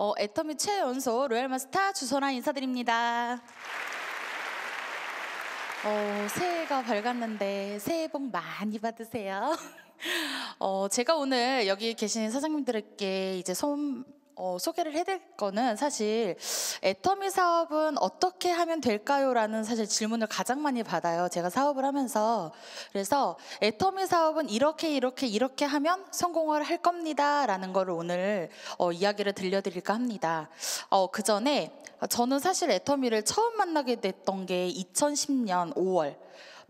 어, 애터미 최연소 로얄마스터 주선아 인사드립니다. 어, 새해가 밝았는데 새해 복 많이 받으세요. 어, 제가 오늘 여기 계신 사장님들께 이제 손 어, 소개를 해드릴 거는 사실 애터미 사업은 어떻게 하면 될까요라는 사실 질문을 가장 많이 받아요. 제가 사업을 하면서 그래서 애터미 사업은 이렇게 이렇게 이렇게 하면 성공을 할 겁니다라는 거를 오늘 어, 이야기를 들려드릴까 합니다. 어, 그 전에 저는 사실 애터미를 처음 만나게 됐던 게 2010년 5월.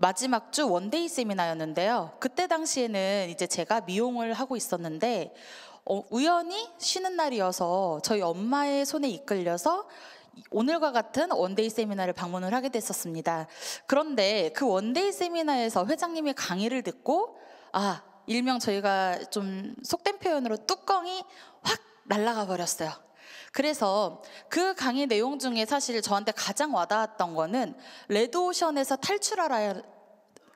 마지막 주 원데이 세미나였는데요. 그때 당시에는 이제 제가 미용을 하고 있었는데 어, 우연히 쉬는 날이어서 저희 엄마의 손에 이끌려서 오늘과 같은 원데이 세미나를 방문을 하게 됐었습니다. 그런데 그 원데이 세미나에서 회장님의 강의를 듣고 아 일명 저희가 좀 속된 표현으로 뚜껑이 확 날아가 버렸어요. 그래서 그 강의 내용 중에 사실 저한테 가장 와닿았던 거는 레드오션에서 탈출하라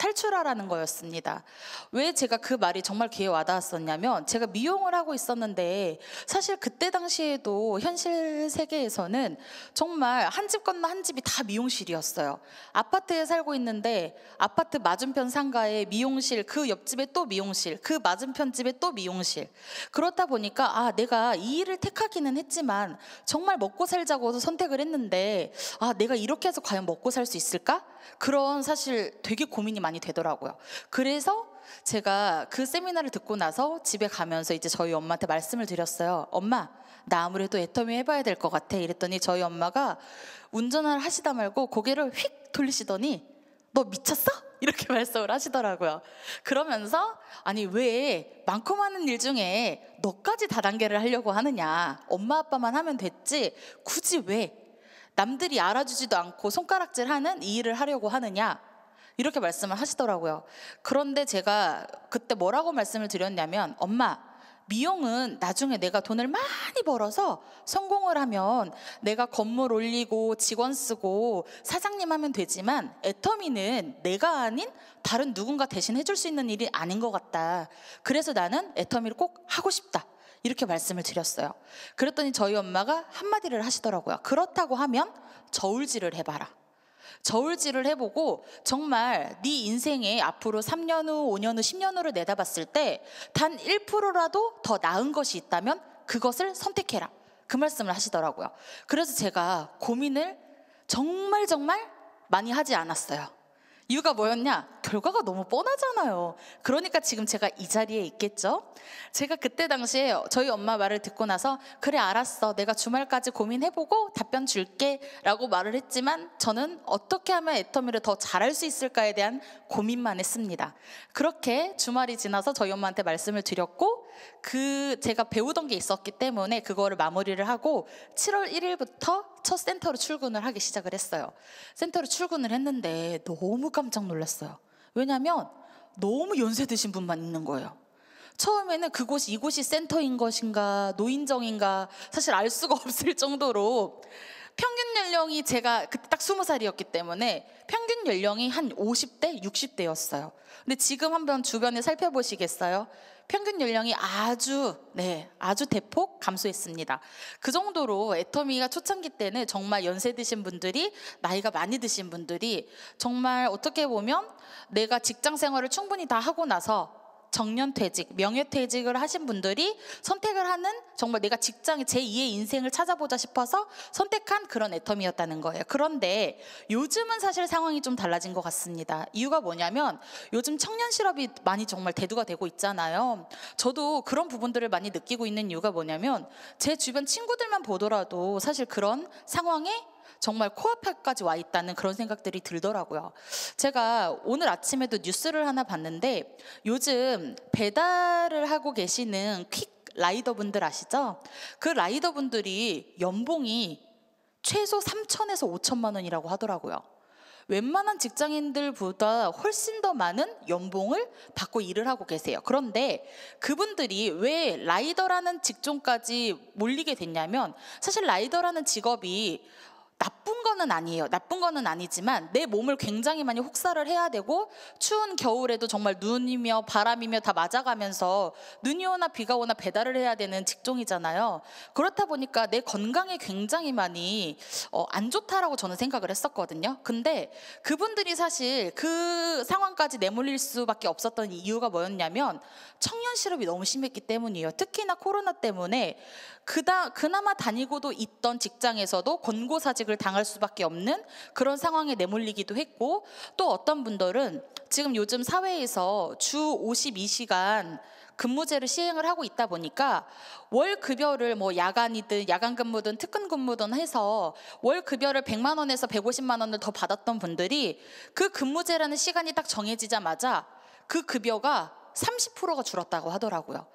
탈출하라는 거였습니다. 왜 제가 그 말이 정말 귀에 와닿았었냐면 제가 미용을 하고 있었는데 사실 그때 당시에도 현실 세계에서는 정말 한 집 건너 한 집이 다 미용실이었어요. 아파트에 살고 있는데 아파트 맞은편 상가에 미용실, 그 옆집에 또 미용실, 그 맞은편 집에 또 미용실. 그렇다 보니까 아, 내가 이 일을 택하기는 했지만 정말 먹고 살자고 선택을 했는데 아, 내가 이렇게 해서 과연 먹고 살 수 있을까? 그런 사실 되게 고민이 많이 되더라고요. 그래서 제가 그 세미나를 듣고 나서 집에 가면서 이제 저희 엄마한테 말씀을 드렸어요. 엄마, 나 아무래도 애터미 해봐야 될 것 같아. 이랬더니 저희 엄마가 운전을 하시다 말고 고개를 휙 돌리시더니 너 미쳤어? 이렇게 말씀을 하시더라고요. 그러면서 아니 왜 많고 많은 일 중에 너까지 다단계를 하려고 하느냐. 엄마 아빠만 하면 됐지. 굳이 왜 남들이 알아주지도 않고 손가락질하는 이 일을 하려고 하느냐 이렇게 말씀을 하시더라고요. 그런데 제가 그때 뭐라고 말씀을 드렸냐면 엄마 미용은 나중에 내가 돈을 많이 벌어서 성공을 하면 내가 건물 올리고 직원 쓰고 사장님 하면 되지만 애터미는 내가 아닌 다른 누군가 대신 해줄 수 있는 일이 아닌 것 같다. 그래서 나는 애터미를 꼭 하고 싶다. 이렇게 말씀을 드렸어요. 그랬더니 저희 엄마가 한마디를 하시더라고요. 그렇다고 하면 저울질을 해봐라. 저울질을 해보고 정말 네 인생에 앞으로 3년 후, 5년 후, 10년 후를 내다봤을 때 단 1%라도 더 나은 것이 있다면 그것을 선택해라. 그 말씀을 하시더라고요. 그래서 제가 고민을 정말 정말 많이 하지 않았어요. 이유가 뭐였냐? 결과가 너무 뻔하잖아요. 그러니까 지금 제가 이 자리에 있겠죠? 제가 그때 당시에 저희 엄마 말을 듣고 나서 그래 알았어. 내가 주말까지 고민해보고 답변 줄게. 라고 말을 했지만 저는 어떻게 하면 애터미를 더 잘할 수 있을까에 대한 고민만 했습니다. 그렇게 주말이 지나서 저희 엄마한테 말씀을 드렸고 그 제가 배우던 게 있었기 때문에 그거를 마무리를 하고 7월 1일부터 첫 센터로 출근을 하기 시작을 했어요. 센터로 출근을 했는데 너무 깜짝 놀랐어요. 왜냐하면 너무 연세 드신 분만 있는 거예요. 처음에는 그곳이 이곳이 센터인 것인가 노인정인가 사실 알 수가 없을 정도로 평균 연령이 제가 그 딱 20살이었기 때문에 평균 연령이 한 50대, 60대였어요. 근데 지금 한번 주변에 살펴보시겠어요? 평균 연령이 아주 네 아주 대폭 감소했습니다. 그 정도로 애터미가 초창기 때는 정말 연세 드신 분들이 나이가 많이 드신 분들이 정말 어떻게 보면 내가 직장 생활을 충분히 다 하고 나서 정년퇴직, 명예퇴직을 하신 분들이 선택을 하는 정말 내가 직장의 제2의 인생을 찾아보자 싶어서 선택한 그런 애텀이었다는 거예요. 그런데 요즘은 사실 상황이 좀 달라진 것 같습니다. 이유가 뭐냐면 요즘 청년 실업이 많이 정말 대두가 되고 있잖아요. 저도 그런 부분들을 많이 느끼고 있는 이유가 뭐냐면 제 주변 친구들만 보더라도 사실 그런 상황에 정말 코앞까지와 있다는 그런 생각들이 들더라고요. 제가 오늘 아침에도 뉴스를 하나 봤는데 요즘 배달을 하고 계시는 퀵 라이더분들 아시죠? 그 라이더분들이 연봉이 최소 3천에서 5천만 원이라고 하더라고요. 웬만한 직장인들보다 훨씬 더 많은 연봉을 받고 일을 하고 계세요. 그런데 그분들이 왜 라이더라는 직종까지 몰리게 됐냐면 사실 라이더라는 직업이 나쁜 거는 아니에요. 나쁜 거는 아니지만 내 몸을 굉장히 많이 혹사를 해야 되고 추운 겨울에도 정말 눈이며 바람이며 다 맞아가면서 눈이 오나 비가 오나 배달을 해야 되는 직종이잖아요. 그렇다 보니까 내 건강에 굉장히 많이 어, 안 좋다라고 저는 생각을 했었거든요. 근데 그분들이 사실 그 상황까지 내몰릴 수밖에 없었던 이유가 뭐였냐면 청년 실업이 너무 심했기 때문이에요. 특히나 코로나 때문에 그다 그나마 다니고도 있던 직장에서도 권고사직을 공격을 당할 수밖에 없는 그런 상황에 내몰리기도 했고 또 어떤 분들은 지금 요즘 사회에서 주 52시간 근무제를 시행을 하고 있다 보니까 월 급여를 뭐 야간이든 야간 근무든 특근 근무든 해서 월 급여를 100만 원에서 150만 원을 더 받았던 분들이 그 근무제라는 시간이 딱 정해지자마자 그 급여가 30%가 줄었다고 하더라고요.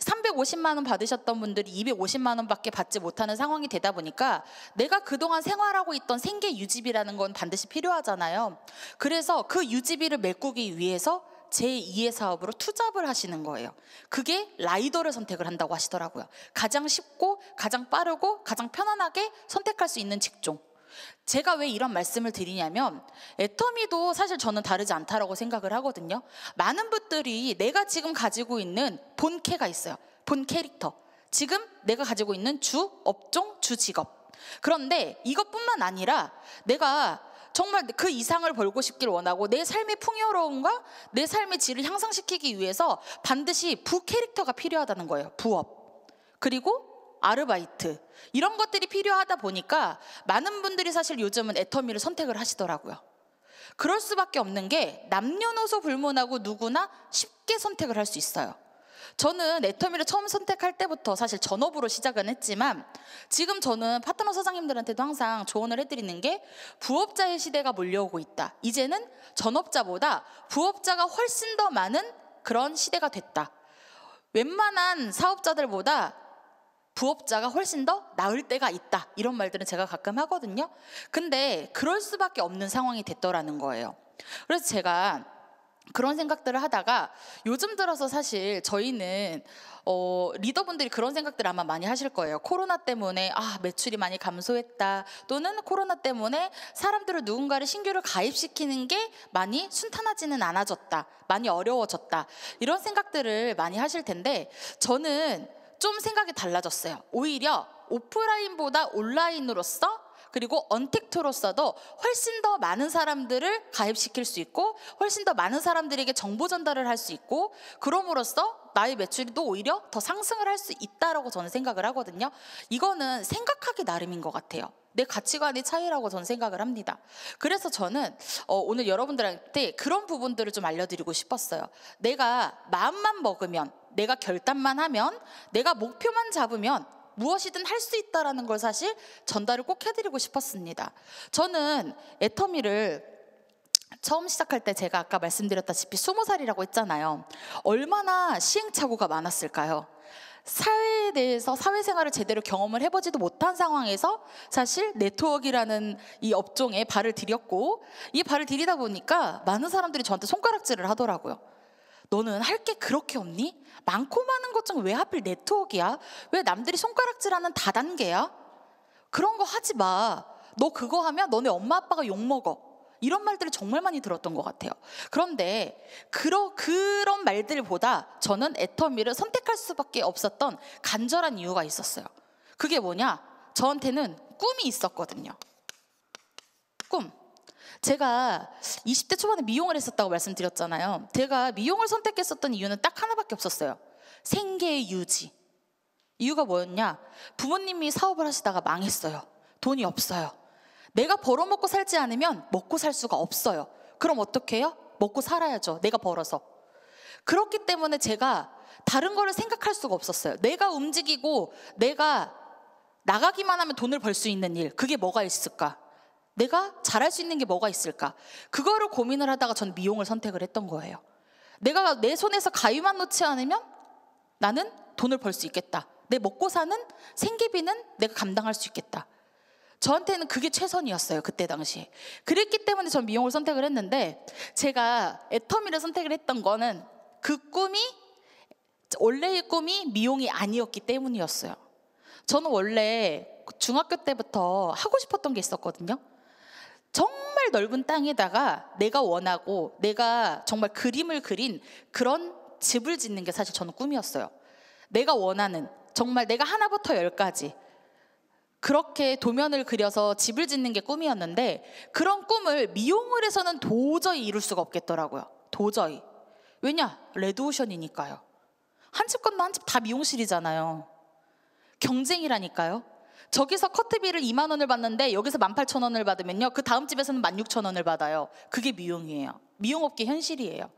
350만 원 받으셨던 분들이 250만 원밖에 받지 못하는 상황이 되다 보니까 내가 그동안 생활하고 있던 생계 유지비라는 건 반드시 필요하잖아요. 그래서 그 유지비를 메꾸기 위해서 제2의 사업으로 투잡을 하시는 거예요. 그게 라이더를 선택을 한다고 하시더라고요. 가장 쉽고 가장 빠르고 가장 편안하게 선택할 수 있는 직종. 제가 왜 이런 말씀을 드리냐면 애터미도 사실 저는 다르지 않다라고 생각을 하거든요. 많은 분들이 내가 지금 가지고 있는 본캐가 있어요. 본 캐릭터. 지금 내가 가지고 있는 주 업종, 주 직업. 그런데 이것뿐만 아니라 내가 정말 그 이상을 벌고 싶길 원하고 내 삶의 풍요로움과 내 삶의 질을 향상시키기 위해서 반드시 부 캐릭터가 필요하다는 거예요. 부업. 그리고 아르바이트 이런 것들이 필요하다 보니까 많은 분들이 사실 요즘은 애터미를 선택을 하시더라고요. 그럴 수밖에 없는 게 남녀노소 불문하고 누구나 쉽게 선택을 할 수 있어요. 저는 애터미를 처음 선택할 때부터 사실 전업으로 시작은 했지만 지금 저는 파트너 사장님들한테도 항상 조언을 해드리는 게 부업자의 시대가 몰려오고 있다. 이제는 전업자보다 부업자가 훨씬 더 많은 그런 시대가 됐다. 웬만한 사업자들보다 부업자가 훨씬 더 나을 때가 있다. 이런 말들은 제가 가끔 하거든요. 근데 그럴 수밖에 없는 상황이 됐더라는 거예요. 그래서 제가 그런 생각들을 하다가 요즘 들어서 사실 저희는 어, 리더분들이 그런 생각들 아마 많이 하실 거예요. 코로나 때문에 아 매출이 많이 감소했다 또는 코로나 때문에 사람들을 누군가를 신규를 가입시키는 게 많이 순탄하지는 않아졌다, 많이 어려워졌다 이런 생각들을 많이 하실 텐데 저는 좀 생각이 달라졌어요. 오히려 오프라인보다 온라인으로서 그리고 언택트로서도 훨씬 더 많은 사람들을 가입시킬 수 있고 훨씬 더 많은 사람들에게 정보 전달을 할 수 있고 그럼으로써 나의 매출도 오히려 더 상승을 할 수 있다라고 저는 생각을 하거든요. 이거는 생각하기 나름인 것 같아요. 내 가치관의 차이라고 저는 생각을 합니다. 그래서 저는 어, 오늘 여러분들한테 그런 부분들을 좀 알려드리고 싶었어요. 내가 마음만 먹으면 내가 결단만 하면, 내가 목표만 잡으면 무엇이든 할 수 있다라는 걸 사실 전달을 꼭 해드리고 싶었습니다. 저는 애터미를 처음 시작할 때 제가 아까 말씀드렸다시피 스무 살이라고 했잖아요. 얼마나 시행착오가 많았을까요? 사회에 대해서 사회생활을 제대로 경험을 해보지도 못한 상황에서 사실 네트워크라는 이 업종에 발을 들였고 이 발을 들이다 보니까 많은 사람들이 저한테 손가락질을 하더라고요. 너는 할 게 그렇게 없니? 많고 많은 것중왜 하필 네트워크야? 왜 남들이 손가락질하는 다단계야? 그런 거 하지 마. 너 그거 하면 너네 엄마 아빠가 욕먹어. 이런 말들을 정말 많이 들었던 것 같아요. 그런데 그러, 그런 말들보다 저는 애터미를 선택할 수밖에 없었던 간절한 이유가 있었어요. 그게 뭐냐? 저한테는 꿈이 있었거든요. 꿈. 제가 20대 초반에 미용을 했었다고 말씀드렸잖아요. 제가 미용을 선택했었던 이유는 딱 하나밖에 없었어요. 생계 의 유지. 이유가 뭐였냐? 부모님이 사업을 하시다가 망했어요. 돈이 없어요. 내가 벌어먹고 살지 않으면 먹고 살 수가 없어요. 그럼 어떻게 해요? 먹고 살아야죠. 내가 벌어서. 그렇기 때문에 제가 다른 거를 생각할 수가 없었어요. 내가 움직이고 내가 나가기만 하면 돈을 벌 수 있는 일, 그게 뭐가 있을까? 내가 잘할 수 있는 게 뭐가 있을까? 그거를 고민을 하다가 전 미용을 선택을 했던 거예요. 내가 내 손에서 가위만 놓지 않으면 나는 돈을 벌 수 있겠다. 내 먹고 사는 생계비는 내가 감당할 수 있겠다. 저한테는 그게 최선이었어요. 그때 당시에. 그랬기 때문에 전 미용을 선택을 했는데 제가 애터미를 선택을 했던 거는 그 꿈이 원래의 꿈이 미용이 아니었기 때문이었어요. 저는 원래 중학교 때부터 하고 싶었던 게 있었거든요. 정말 넓은 땅에다가 내가 원하고 내가 정말 그림을 그린 그런 집을 짓는 게 사실 저는 꿈이었어요. 내가 원하는 정말 내가 하나부터 열까지 그렇게 도면을 그려서 집을 짓는 게 꿈이었는데 그런 꿈을 미용을 해서는 도저히 이룰 수가 없겠더라고요. 도저히. 왜냐? 레드오션이니까요. 한 집 건너 한 집 다 미용실이잖아요. 경쟁이라니까요. 저기서 커트비를 2만 원을 받는데 여기서 18,000원을 받으면요. 그 다음 집에서는 16,000원을 받아요. 그게 미용이에요. 미용업계 현실이에요.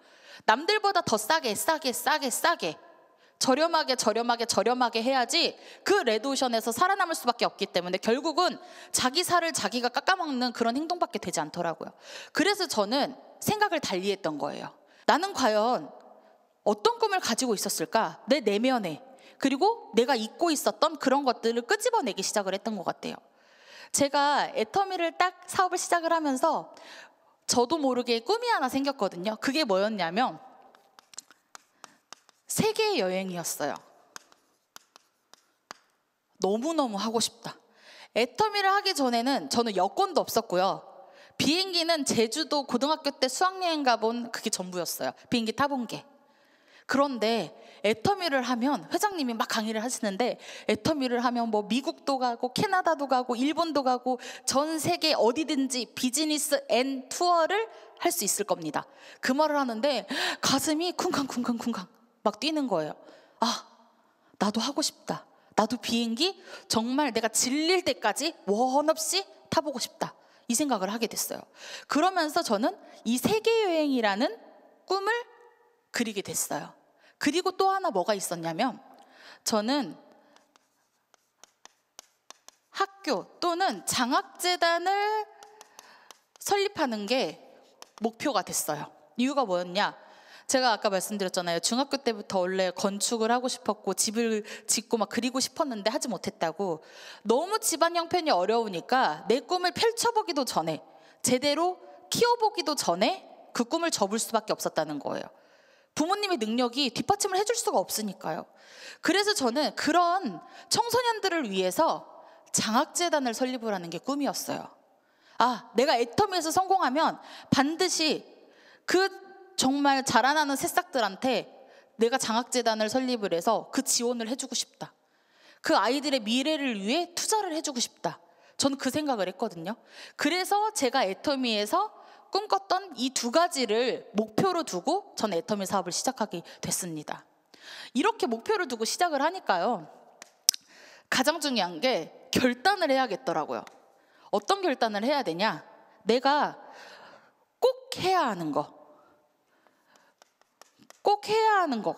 남들보다 더 싸게 싸게 싸게 싸게 저렴하게 저렴하게 저렴하게 해야지 그 레드오션에서 살아남을 수밖에 없기 때문에 결국은 자기 살을 자기가 깎아먹는 그런 행동밖에 되지 않더라고요. 그래서 저는 생각을 달리했던 거예요. 나는 과연 어떤 꿈을 가지고 있었을까? 내 내면에 그리고 내가 잊고 있었던 그런 것들을 끄집어내기 시작을 했던 것 같아요. 제가 애터미를 딱 사업을 시작을 하면서 저도 모르게 꿈이 하나 생겼거든요. 그게 뭐였냐면 세계 여행이었어요. 너무너무 하고 싶다. 애터미를 하기 전에는 저는 여권도 없었고요. 비행기는 제주도 고등학교 때 수학여행 가본 그게 전부였어요. 비행기 타본 게. 그런데 애터미를 하면 회장님이 막 강의를 하시는데 애터미를 하면 뭐 미국도 가고 캐나다도 가고 일본도 가고 전 세계 어디든지 비즈니스 앤 투어를 할 수 있을 겁니다. 그 말을 하는데 가슴이 쿵쾅쿵쾅쿵쾅 막 뛰는 거예요. 아, 나도 하고 싶다. 나도 비행기 정말 내가 질릴 때까지 원 없이 타보고 싶다. 이 생각을 하게 됐어요. 그러면서 저는 이 세계여행이라는 꿈을 그리게 됐어요. 그리고 또 하나 뭐가 있었냐면 저는 학교 또는 장학재단을 설립하는 게 목표가 됐어요. 이유가 뭐였냐? 제가 아까 말씀드렸잖아요. 중학교 때부터 원래 건축을 하고 싶었고 집을 짓고 막 그리고 싶었는데 하지 못했다고. 너무 집안 형편이 어려우니까 내 꿈을 펼쳐보기도 전에 제대로 키워보기도 전에 그 꿈을 접을 수밖에 없었다는 거예요. 부모님의 능력이 뒷받침을 해줄 수가 없으니까요. 그래서 저는 그런 청소년들을 위해서 장학재단을 설립을 하는 게 꿈이었어요. 아, 내가 애터미에서 성공하면 반드시 그 정말 자라나는 새싹들한테 내가 장학재단을 설립을 해서 그 지원을 해주고 싶다. 그 아이들의 미래를 위해 투자를 해주고 싶다. 전 그 생각을 했거든요. 그래서 제가 애터미에서 꿈꿨던 이 두 가지를 목표로 두고 전 애터미 사업을 시작하게 됐습니다. 이렇게 목표를 두고 시작을 하니까요. 가장 중요한 게 결단을 해야겠더라고요. 어떤 결단을 해야 되냐? 내가 꼭 해야 하는 거. 꼭 해야 하는 거.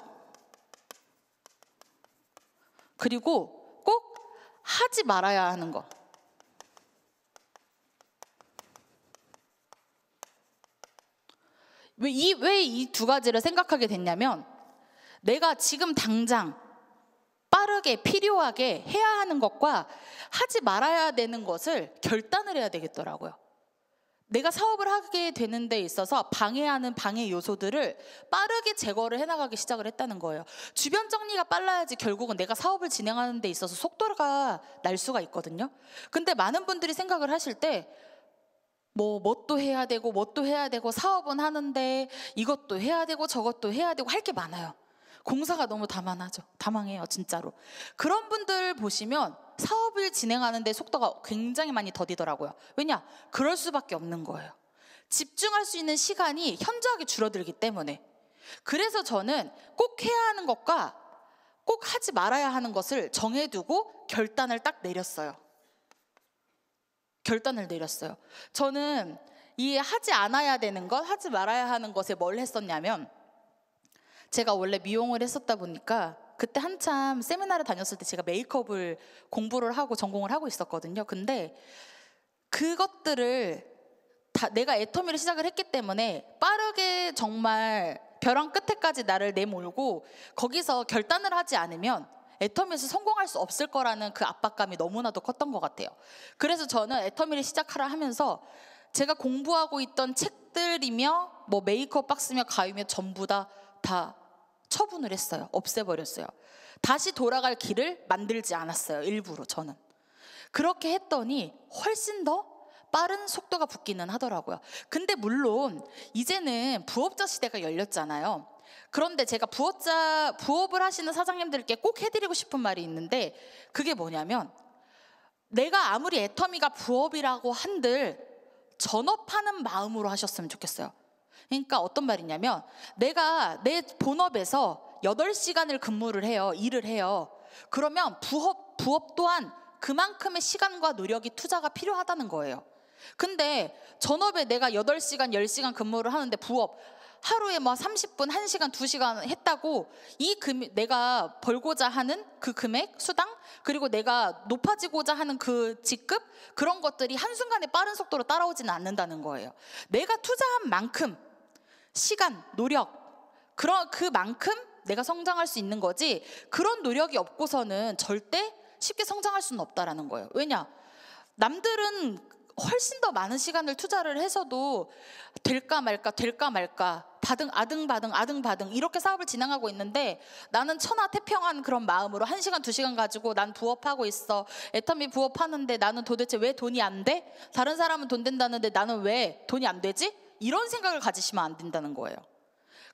그리고 꼭 하지 말아야 하는 거. 왜이왜이두 가지를 생각하게 됐냐면 내가 지금 당장 빠르게 필요하게 해야 하는 것과 하지 말아야 되는 것을 결단을 해야 되겠더라고요. 내가 사업을 하게 되는 데 있어서 방해하는 방해 요소들을 빠르게 제거를 해나가기 시작을 했다는 거예요. 주변 정리가 빨라야지 결국은 내가 사업을 진행하는 데 있어서 속도가 날 수가 있거든요. 근데 많은 분들이 생각을 하실 때뭐 뭣도 해야 되고 뭣도 해야 되고 사업은 하는데 이것도 해야 되고 저것도 해야 되고 할 게 많아요. 공사가 너무 다만하죠. 다망해요, 진짜로. 그런 분들 보시면 사업을 진행하는데 속도가 굉장히 많이 더디더라고요. 왜냐? 그럴 수밖에 없는 거예요. 집중할 수 있는 시간이 현저하게 줄어들기 때문에. 그래서 저는 꼭 해야 하는 것과 꼭 하지 말아야 하는 것을 정해두고 결단을 딱 내렸어요. 결단을 내렸어요. 저는 이 하지 않아야 되는 것, 하지 말아야 하는 것에 뭘 했었냐면 제가 원래 미용을 했었다 보니까 그때 한참 세미나를 다녔을 때 제가 메이크업을 공부를 하고 전공을 하고 있었거든요. 근데 그것들을 다 내가 애터미를 시작을 했기 때문에 빠르게 정말 벼랑 끝에까지 나를 내몰고 거기서 결단을 하지 않으면 애터미에서 성공할 수 없을 거라는 그 압박감이 너무나도 컸던 것 같아요. 그래서 저는 애터미를 시작하라 하면서 제가 공부하고 있던 책들이며 뭐 메이크업 박스며 가위며 전부 다 다 처분을 했어요. 없애버렸어요. 다시 돌아갈 길을 만들지 않았어요. 일부러 저는. 그렇게 했더니 훨씬 더 빠른 속도가 붙기는 하더라고요. 근데 물론 이제는 부업자 시대가 열렸잖아요. 그런데 제가 부업자 부업을 하시는 사장님들께 꼭 해드리고 싶은 말이 있는데 그게 뭐냐면 내가 아무리 애터미가 부업이라고 한들 전업하는 마음으로 하셨으면 좋겠어요. 그러니까 어떤 말이냐면 내가 내 본업에서 8시간을 근무를 해요. 일을 해요. 그러면 부업 부업 또한 그만큼의 시간과 노력이 투자가 필요하다는 거예요. 근데 전업에 내가 8시간, 10시간 근무를 하는데 부업 하루에 뭐 30분, 1시간, 2시간 했다고 이 금, 내가 벌고자 하는 그 금액, 수당, 그리고 내가 높아지고자 하는 그 직급, 그런 것들이 한순간에 빠른 속도로 따라오지는 않는다는 거예요. 내가 투자한 만큼, 시간, 노력, 그런, 그만큼 내가 성장할 수 있는 거지, 그런 노력이 없고서는 절대 쉽게 성장할 수는 없다라는 거예요. 왜냐? 남들은 훨씬 더 많은 시간을 투자를 해서도 될까 말까 될까 말까 바등 아등 바등 아등 바등 이렇게 사업을 진행하고 있는데 나는 천하태평한 그런 마음으로 한 시간 두 시간 가지고 난 부업하고 있어 애터미 부업하는데 나는 도대체 왜 돈이 안 돼? 다른 사람은 돈 된다는데 나는 왜 돈이 안 되지? 이런 생각을 가지시면 안 된다는 거예요.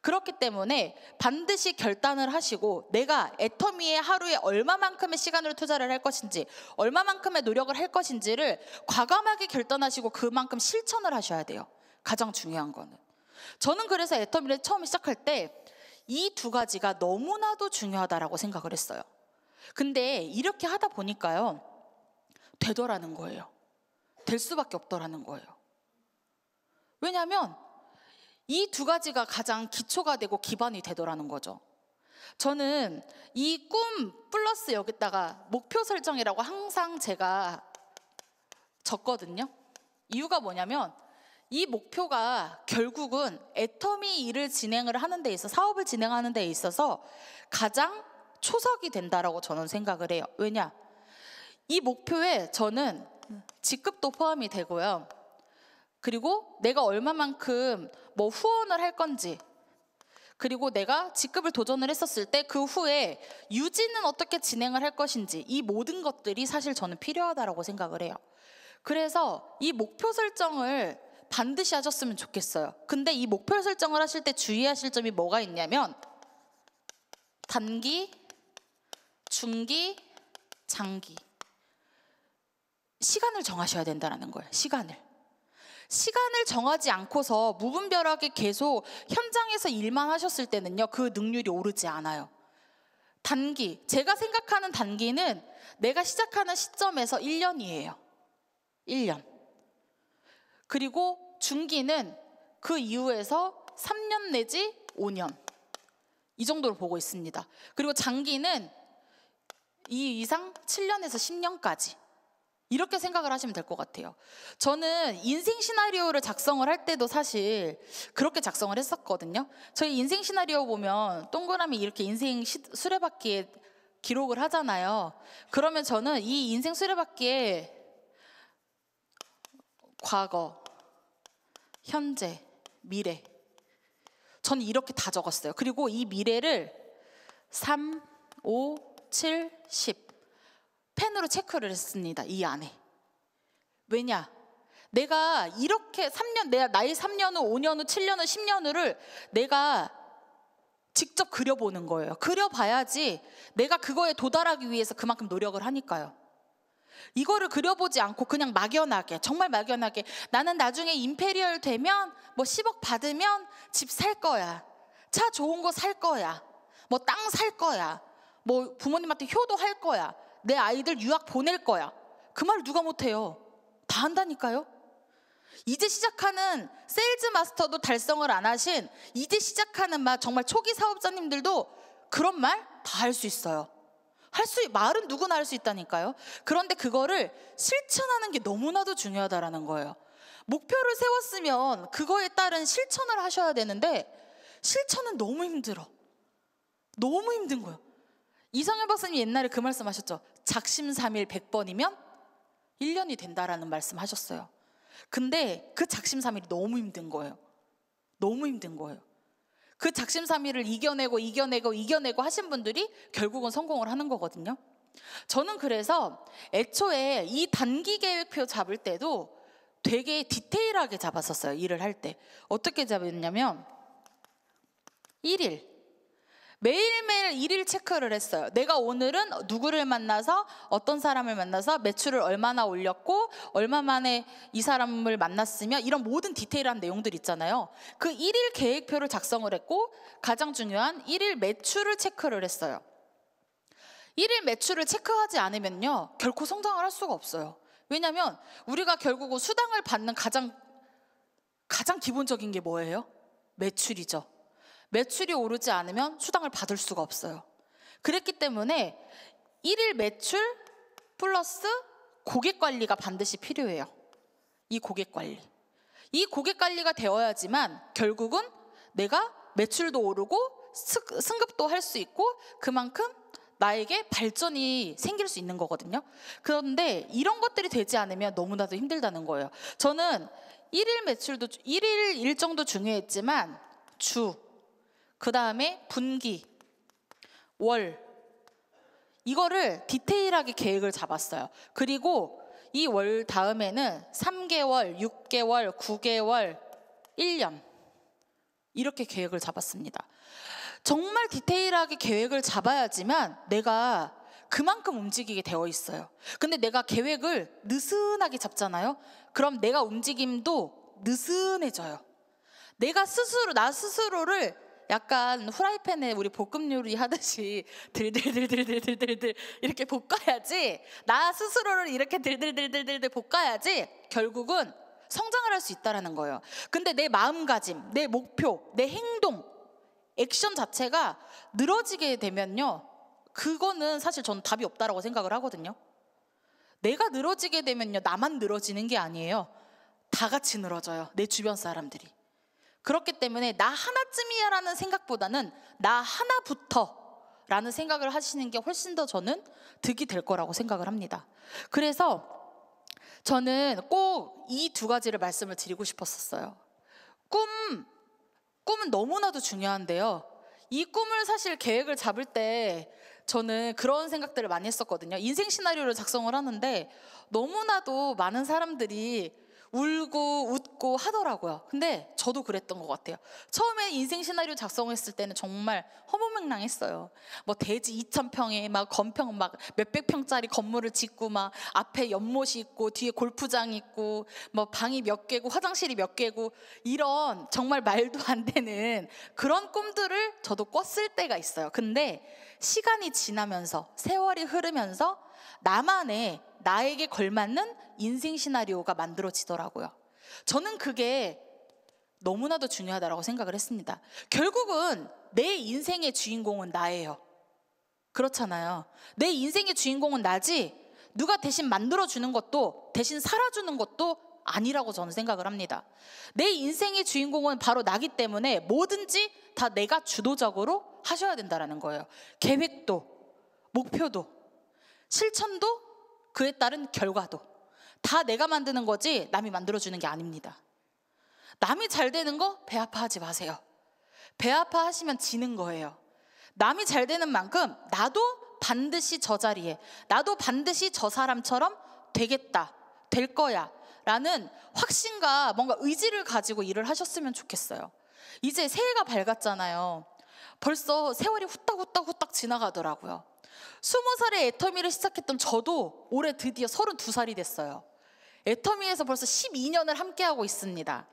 그렇기 때문에 반드시 결단을 하시고 내가 애터미에 하루에 얼마만큼의 시간을 투자를 할 것인지 얼마만큼의 노력을 할 것인지를 과감하게 결단하시고 그만큼 실천을 하셔야 돼요. 가장 중요한 거는. 저는 그래서 애터미를 처음 시작할 때 이 두 가지가 너무나도 중요하다라고 생각을 했어요. 근데 이렇게 하다 보니까요. 되더라는 거예요. 될 수밖에 없더라는 거예요. 왜냐하면 이두 가지가 가장 기초가 되고 기반이 되더라는 거죠. 저는 이 꿈 플러스 여기다가 목표 설정이라고 항상 제가 적거든요. 이유가 뭐냐면 이 목표가 결국은 애터미 일을 진행을 하는 데 있어 사업을 진행하는 데 있어서 가장 초석이 된다라고 저는 생각을 해요. 왜냐? 이 목표에 저는 직급도 포함이 되고요. 그리고 내가 얼마만큼 뭐 후원을 할 건지 그리고 내가 직급을 도전을 했었을 때 그 후에 유지는 어떻게 진행을 할 것인지 이 모든 것들이 사실 저는 필요하다라고 생각을 해요. 그래서 이 목표 설정을 반드시 하셨으면 좋겠어요. 근데 이 목표 설정을 하실 때 주의하실 점이 뭐가 있냐면 단기, 중기, 장기 시간을 정하셔야 된다라는 거예요. 시간을. 시간을 정하지 않고서 무분별하게 계속 현장에서 일만 하셨을 때는요, 그 능률이 오르지 않아요. 단기, 제가 생각하는 단기는 내가 시작하는 시점에서 1년이에요. 1년. 그리고 중기는 그 이후에서 3년 내지 5년. 이 정도로 보고 있습니다. 그리고 장기는 이 이상 7년에서 10년까지. 이렇게 생각을 하시면 될 것 같아요. 저는 인생 시나리오를 작성을 할 때도 사실 그렇게 작성을 했었거든요. 저희 인생 시나리오 보면 동그라미 이렇게 인생 수레바퀴에 기록을 하잖아요. 그러면 저는 이 인생 수레바퀴에 과거, 현재, 미래. 저는 이렇게 다 적었어요. 그리고 이 미래를 3, 5, 7, 10. 펜으로 체크를 했습니다. 이 안에. 왜냐? 내가 이렇게 3년, 내가 나이 3년 후, 5년 후, 7년 후, 10년 후를 내가 직접 그려보는 거예요. 그려봐야지 내가 그거에 도달하기 위해서 그만큼 노력을 하니까요. 이거를 그려보지 않고 그냥 막연하게, 정말 막연하게 나는 나중에 임페리얼 되면 뭐 10억 받으면 집 살 거야. 차 좋은 거 살 거야. 뭐 땅 살 거야. 뭐 부모님한테 효도 할 거야. 내 아이들 유학 보낼 거야. 그 말 누가 못해요. 다 한다니까요. 이제 시작하는 세일즈 마스터도 달성을 안 하신 이제 시작하는 막 정말 초기 사업자님들도 그런 말 다 할 수 있어요. 할 수, 말은 누구나 할 수 있다니까요. 그런데 그거를 실천하는 게 너무나도 중요하다라는 거예요. 목표를 세웠으면 그거에 따른 실천을 하셔야 되는데 실천은 너무 힘들어. 너무 힘든 거예요. 이성현 박사님 옛날에 그 말씀 하셨죠. 작심삼일 100번이면 1년이 된다라는 말씀 하셨어요. 근데 그 작심삼일이 너무 힘든 거예요. 너무 힘든 거예요. 그 작심삼일을 이겨내고 이겨내고 이겨내고 하신 분들이 결국은 성공을 하는 거거든요. 저는 그래서 애초에 이 단기 계획표 잡을 때도 되게 디테일하게 잡았었어요. 일을 할 때. 어떻게 잡았냐면 1일, 매일매일 일일 체크를 했어요. 내가 오늘은 누구를 만나서 어떤 사람을 만나서 매출을 얼마나 올렸고 얼마 만에 이 사람을 만났으며 이런 모든 디테일한 내용들 있잖아요. 그 일일 계획표를 작성을 했고 가장 중요한 일일 매출을 체크를 했어요. 일일 매출을 체크하지 않으면요. 결코 성장을 할 수가 없어요. 왜냐하면 우리가 결국 은 수당을 받는 가장 가장 기본적인 게 뭐예요? 매출이죠. 매출이 오르지 않으면 수당을 받을 수가 없어요. 그랬기 때문에 1일 매출 플러스 고객 관리가 반드시 필요해요. 이 고객 관리. 이 고객 관리가 되어야지만 결국은 내가 매출도 오르고 승급도 할 수 있고 그만큼 나에게 발전이 생길 수 있는 거거든요. 그런데 이런 것들이 되지 않으면 너무나도 힘들다는 거예요. 저는 1일 매출도 1일 일정도 중요했지만 주그 다음에 분기, 월, 이거를 디테일하게 계획을 잡았어요. 그리고 이 월 다음에는 3개월, 6개월, 9개월, 1년 이렇게 계획을 잡았습니다. 정말 디테일하게 계획을 잡아야지만 내가 그만큼 움직이게 되어 있어요. 근데 내가 계획을 느슨하게 잡잖아요. 그럼 내가 움직임도 느슨해져요. 내가 스스로 나 스스로를 약간 후라이팬에 우리 볶음 요리 하듯이 들들들들들들들들 이렇게 볶아야지 나 스스로를 이렇게 들들들들들들 볶아야지 결국은 성장을 할 수 있다라는 거예요. 근데 내 마음가짐, 내 목표, 내 행동, 액션 자체가 늘어지게 되면요. 그거는 사실 전 답이 없다라고 생각을 하거든요. 내가 늘어지게 되면요. 나만 늘어지는 게 아니에요. 다 같이 늘어져요. 내 주변 사람들이. 그렇기 때문에 나 하나쯤이야라는 생각보다는 나 하나부터라는 생각을 하시는 게 훨씬 더 저는 득이 될 거라고 생각을 합니다. 그래서 저는 꼭 이 두 가지를 말씀을 드리고 싶었었어요. 꿈, 꿈은 너무나도 중요한데요. 이 꿈을 사실 계획을 잡을 때 저는 그런 생각들을 많이 했었거든요. 인생 시나리오를 작성을 하는데 너무나도 많은 사람들이 울고 웃고 하더라고요. 근데 저도 그랬던 것 같아요. 처음에 인생 시나리오 작성했을 때는 정말 허무맹랑했어요. 뭐 대지 2,000평에 막 건평 막 몇백 평짜리 건물을 짓고 막 앞에 연못이 있고 뒤에 골프장 있고 뭐 방이 몇 개고 화장실이 몇 개고 이런 정말 말도 안 되는 그런 꿈들을 저도 꿨을 때가 있어요. 근데 시간이 지나면서 세월이 흐르면서 나만의 나에게 걸맞는 인생 시나리오가 만들어지더라고요. 저는 그게 너무나도 중요하다고 생각을 했습니다. 결국은 내 인생의 주인공은 나예요. 그렇잖아요. 내 인생의 주인공은 나지 누가 대신 만들어주는 것도 대신 살아주는 것도 아니라고 저는 생각을 합니다. 내 인생의 주인공은 바로 나기 때문에 뭐든지 다 내가 주도적으로 하셔야 된다라는 거예요. 계획도 목표도 실천도 그에 따른 결과도 다 내가 만드는 거지 남이 만들어주는 게 아닙니다. 남이 잘 되는 거 배 아파하지 마세요. 배 아파하시면 지는 거예요. 남이 잘 되는 만큼 나도 반드시 저 자리에, 나도 반드시 저 사람처럼 되겠다, 될 거야. 라는 확신과 뭔가 의지를 가지고 일을 하셨으면 좋겠어요. 이제 새해가 밝았잖아요. 벌써 세월이 후딱후딱 후딱 지나가더라고요. 스무 살에 애터미를 시작했던 저도 올해 드디어 32살이 됐어요. 애터미에서 벌써 12년을 함께하고 있습니다.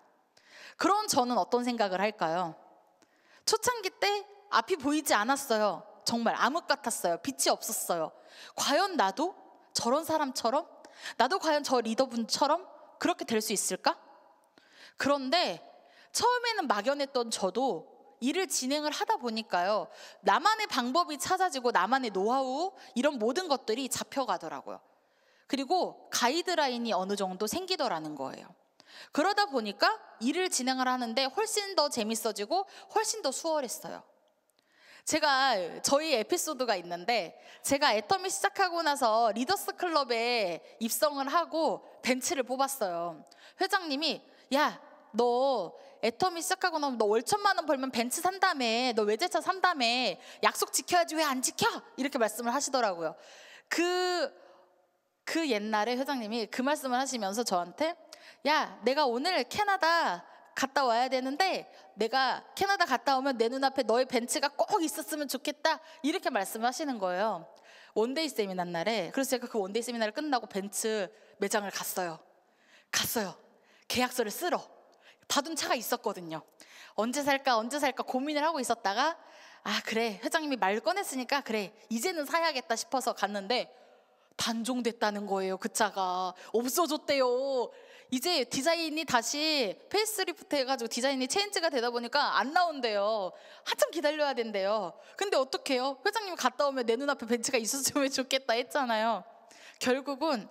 그런 저는 어떤 생각을 할까요? 초창기 때 앞이 보이지 않았어요. 정말 암흑 같았어요. 빛이 없었어요. 과연 나도 저런 사람처럼? 나도 과연 저 리더분처럼 그렇게 될 수 있을까? 그런데 처음에는 막연했던 저도 일을 진행을 하다 보니까요. 나만의 방법이 찾아지고 나만의 노하우 이런 모든 것들이 잡혀가더라고요. 그리고 가이드라인이 어느 정도 생기더라는 거예요. 그러다 보니까 일을 진행을 하는데 훨씬 더 재밌어지고 훨씬 더 수월했어요. 제가 저희 에피소드가 있는데 제가 애터미 시작하고 나서 리더스 클럽에 입성을 하고 벤츠를 뽑았어요. 회장님이 야, 너 애텀이 시작하고 나면 너월 천만 원 벌면 벤츠 산다며 너 외제차 산다며 약속 지켜야지 왜 안 지켜 이렇게 말씀을 하시더라고요 그그 그 옛날에 회장님이 그 말씀을 하시면서 저한테 야 내가 오늘 캐나다 갔다 와야 되는데 내가 캐나다 갔다 오면 내 눈앞에 너의 벤츠가 꼭 있었으면 좋겠다 이렇게 말씀하시는 을 거예요 원데이 세미나 날에 그래서 제가 그 원데이 세미나를 끝나고 벤츠 매장을 갔어요 갔어요 계약서를 쓰러 다은 차가 있었거든요. 언제 살까, 언제 살까 고민을 하고 있었다가, 아, 그래. 회장님이 말 꺼냈으니까, 그래. 이제는 사야겠다 싶어서 갔는데, 단종됐다는 거예요. 그 차가. 없어졌대요. 이제 디자인이 다시 페이스리프트 해가지고 디자인이 체인지가 되다 보니까 안 나온대요. 한참 기다려야 된대요. 근데 어떡해요? 회장님 갔다 오면 내 눈앞에 벤츠가 있었으면 좋겠다 했잖아요. 결국은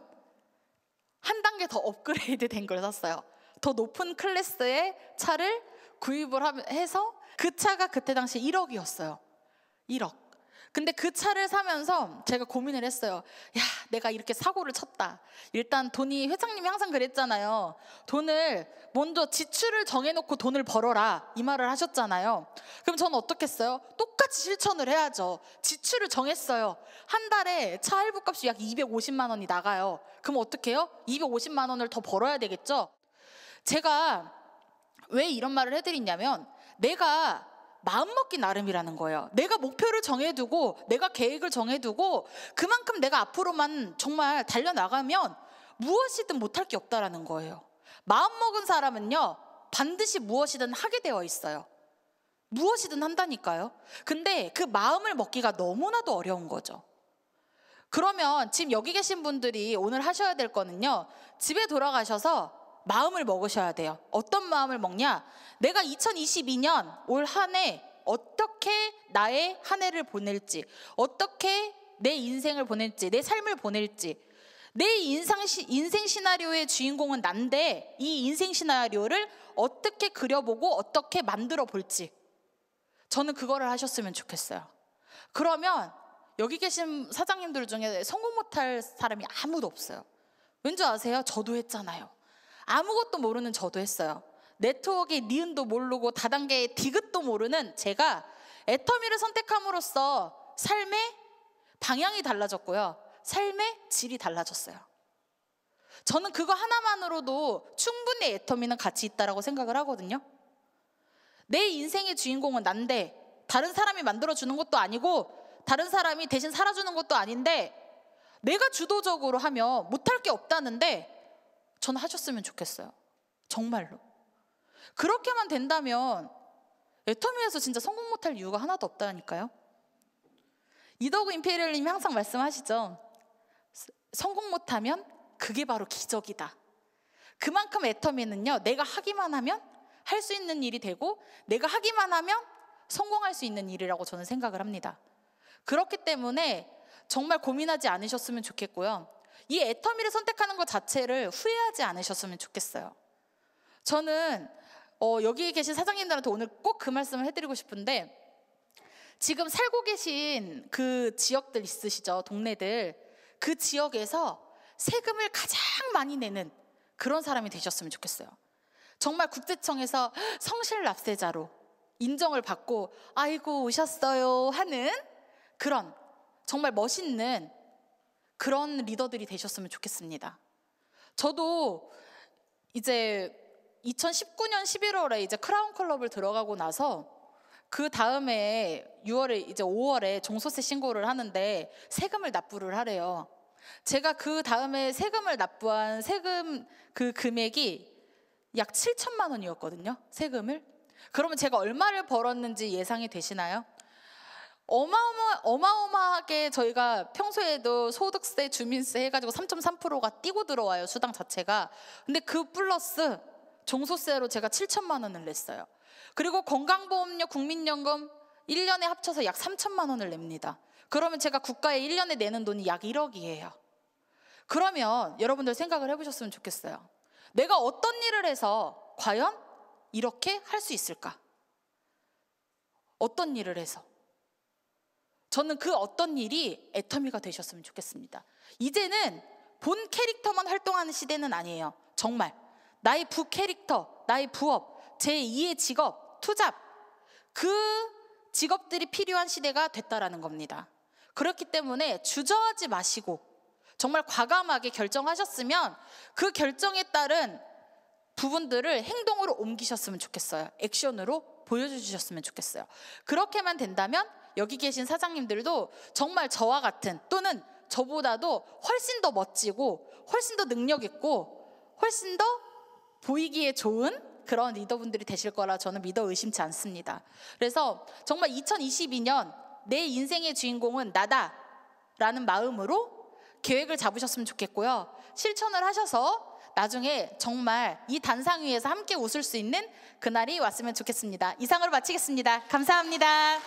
한 단계 더 업그레이드 된 걸 샀어요. 더 높은 클래스의 차를 구입을 해서 그 차가 그때 당시 1억이었어요. 1억. 근데 그 차를 사면서 제가 고민을 했어요. 야, 내가 이렇게 사고를 쳤다. 일단 돈이 회장님이 항상 그랬잖아요. 돈을 먼저 지출을 정해놓고 돈을 벌어라. 이 말을 하셨잖아요. 그럼 저는 어떻겠어요 똑같이 실천을 해야죠. 지출을 정했어요. 한 달에 차 할부 값이 약 250만 원이 나가요. 그럼 어떻게 해요? 250만 원을 더 벌어야 되겠죠? 제가 왜 이런 말을 해드리냐면 내가 마음먹기 나름이라는 거예요. 내가 목표를 정해두고 내가 계획을 정해두고 그만큼 내가 앞으로만 정말 달려나가면 무엇이든 못할 게 없다라는 거예요. 마음먹은 사람은요 반드시 무엇이든 하게 되어 있어요. 무엇이든 한다니까요. 근데 그 마음을 먹기가 너무나도 어려운 거죠. 그러면 지금 여기 계신 분들이 오늘 하셔야 될 거는요. 집에 돌아가셔서 마음을 먹으셔야 돼요. 어떤 마음을 먹냐? 내가 2022년 올 한 해 어떻게 나의 한 해를 보낼지, 어떻게 내 인생을 보낼지, 내 삶을 보낼지, 내 인상 시, 인생 시나리오의 주인공은 난데 이 인생 시나리오를 어떻게 그려보고 어떻게 만들어 볼지 저는 그거를 하셨으면 좋겠어요. 그러면 여기 계신 사장님들 중에 성공 못할 사람이 아무도 없어요. 왠지 아세요? 저도 했잖아요. 아무것도 모르는 저도 했어요. 네트워크의 니은도 모르고 다단계의 디귿도 모르는 제가 애터미를 선택함으로써 삶의 방향이 달라졌고요. 삶의 질이 달라졌어요. 저는 그거 하나만으로도 충분히 애터미는 가치 있다라고 생각을 하거든요. 내 인생의 주인공은 난데 다른 사람이 만들어 주는 것도 아니고 다른 사람이 대신 살아주는 것도 아닌데 내가 주도적으로 하면 못할 게 없다는데 전 하셨으면 좋겠어요. 정말로. 그렇게만 된다면 애터미에서 진짜 성공 못할 이유가 하나도 없다니까요. 이더그 임페리얼님이 항상 말씀하시죠. 성공 못하면 그게 바로 기적이다. 그만큼 애터미는요, 내가 하기만 하면 할 수 있는 일이 되고, 내가 하기만 하면 성공할 수 있는 일이라고 저는 생각을 합니다. 그렇기 때문에 정말 고민하지 않으셨으면 좋겠고요. 이 애터미를 선택하는 것 자체를 후회하지 않으셨으면 좋겠어요. 저는 어, 여기 계신 사장님들한테 오늘 꼭 그 말씀을 해드리고 싶은데 지금 살고 계신 그 지역들 있으시죠? 동네들. 그 지역에서 세금을 가장 많이 내는 그런 사람이 되셨으면 좋겠어요. 정말 국세청에서 성실 납세자로 인정을 받고 아이고 오셨어요 하는 그런 정말 멋있는 그런 리더들이 되셨으면 좋겠습니다. 저도 이제 2019년 11월에 이제 크라운 클럽을 들어가고 나서 그 다음에 6월에 이제 5월에 종소세 신고를 하는데 세금을 납부를 하래요. 제가 그 다음에 세금을 납부한 세금 그 금액이 약 7천만 원이었거든요. 세금을. 그러면 제가 얼마를 벌었는지 예상이 되시나요? 어마어마, 어마어마하게 저희가 평소에도 소득세, 주민세 해가지고 3.3%가 뛰고 들어와요, 수당 자체가. 근데 그 플러스 종소세로 제가 7천만 원을 냈어요. 그리고 건강보험료, 국민연금 1년에 합쳐서 약 3천만 원을 냅니다. 그러면 제가 국가에 1년에 내는 돈이 약 1억이에요. 그러면 여러분들 생각을 해보셨으면 좋겠어요. 내가 어떤 일을 해서 과연 이렇게 할 수 있을까? 어떤 일을 해서? 저는 그 어떤 일이 애터미가 되셨으면 좋겠습니다. 이제는 본 캐릭터만 활동하는 시대는 아니에요. 정말 나의 부 캐릭터, 나의 부업, 제 2의 직업, 투잡 그 직업들이 필요한 시대가 됐다라는 겁니다. 그렇기 때문에 주저하지 마시고 정말 과감하게 결정하셨으면 그 결정에 따른 부분들을 행동으로 옮기셨으면 좋겠어요. 액션으로 보여주셨으면 좋겠어요. 그렇게만 된다면 여기 계신 사장님들도 정말 저와 같은 또는 저보다도 훨씬 더 멋지고 훨씬 더 능력 있고 훨씬 더 보이기에 좋은 그런 리더분들이 되실 거라 저는 믿어 의심치 않습니다. 그래서 정말 2022년 내 인생의 주인공은 나다 라는 마음으로 계획을 잡으셨으면 좋겠고요. 실천을 하셔서 나중에 정말 이 단상 위에서 함께 웃을 수 있는 그날이 왔으면 좋겠습니다. 이상으로 마치겠습니다. 감사합니다.